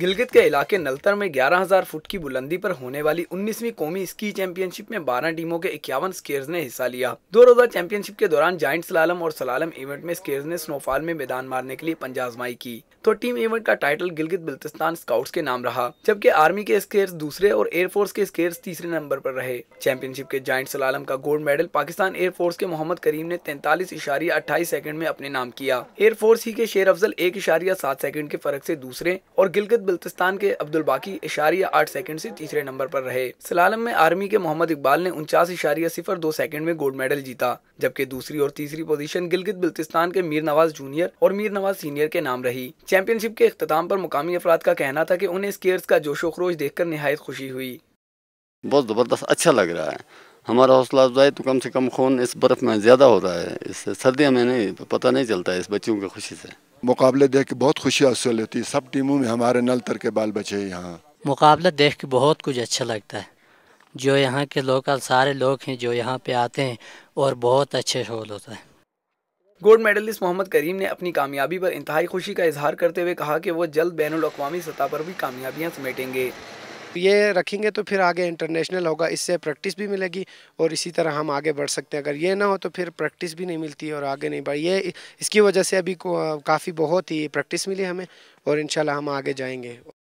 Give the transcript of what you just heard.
गिलगित के इलाके नलतर में 11,000 फुट की बुलंदी पर होने वाली 19वीं कौमी स्की चैंपियनशिप में 12 टीमों के इक्यावन स्केयर्स ने हिस्सा लिया दो रोजा चैंपियनशिप के दौरान जॉइंट सलालम और सलालम इवेंट में स्केर्स ने स्नोफॉल में मैदान मारने के लिए पंजाजमाई की तो टीम इवेंट का टाइटल गिलगित बल्तिस्तान स्काउट्स के नाम रहा जबकि आर्मी के स्केयर्स दूसरे और एयरफोर्स के स्केर्स तीसरे नंबर पर रहे चैंपियनशिप के जॉइंट सलालम का गोल्ड मेडल पाकिस्तान एयरफोर्स के मोहम्मद करीम ने तैंतालीस इशारिया अट्ठाईस सेकंड में अपने नाम किया एयरफोर्स ही के शेर अफजल एक इशारिया सात सेकंड के फर्क से दूसरे और गिलगित बल्तिस्तान के अब्दुल बाकी इशारिया आठ सेकंड से तीसरे नंबर पर रहे सलालम में आर्मी के मोहम्मद इकबाल ने उनचास इशारिया सिफर दो सेकंड में गोल्ड मेडल जीता जबकि दूसरी और तीसरी पोजीशन गिलगित बल्तिस्तान के मीर नवाज जूनियर और मीर नवाज सीनियर के नाम रही चैंपियनशिप के अख्ताम पर मुकामी अफराद का कहना था की उन्हें स्केयर्स का जोशो खरोश कर नहायत खुशी हुई बहुत ज़बरदस्त अच्छा लग रहा है हमारा हौसला अफजाई तो कम से कम खून इस बर्फ़ में ज़्यादा हो रहा है इससे सर्दियों में नहीं पता नहीं चलता है इस बच्चों की खुशी से मुकाबले देख के बहुत खुशी हासिल होती है सब टीमों में हमारे नल तर के बाल बचे यहाँ मुकाबला देख के बहुत कुछ अच्छा लगता है जो यहाँ के लोकल सारे लोग हैं जो यहाँ पे आते हैं और बहुत अच्छे शोल होता है गोल्ड मेडलिस्ट मोहम्मद करीम ने अपनी कामयाबी पर इंतहाई खुशी का इजहार करते हुए कहा कि वो जल्द बैन अवी सतह पर भी कामयाबियाँ समेटेंगे ये रखेंगे तो फिर आगे इंटरनेशनल होगा इससे प्रैक्टिस भी मिलेगी और इसी तरह हम आगे बढ़ सकते हैं अगर ये ना हो तो फिर प्रैक्टिस भी नहीं मिलती और आगे नहीं बढ़ ये इसकी वजह से अभी काफ़ी बहुत ही प्रैक्टिस मिली हमें और इन हम आगे जाएंगे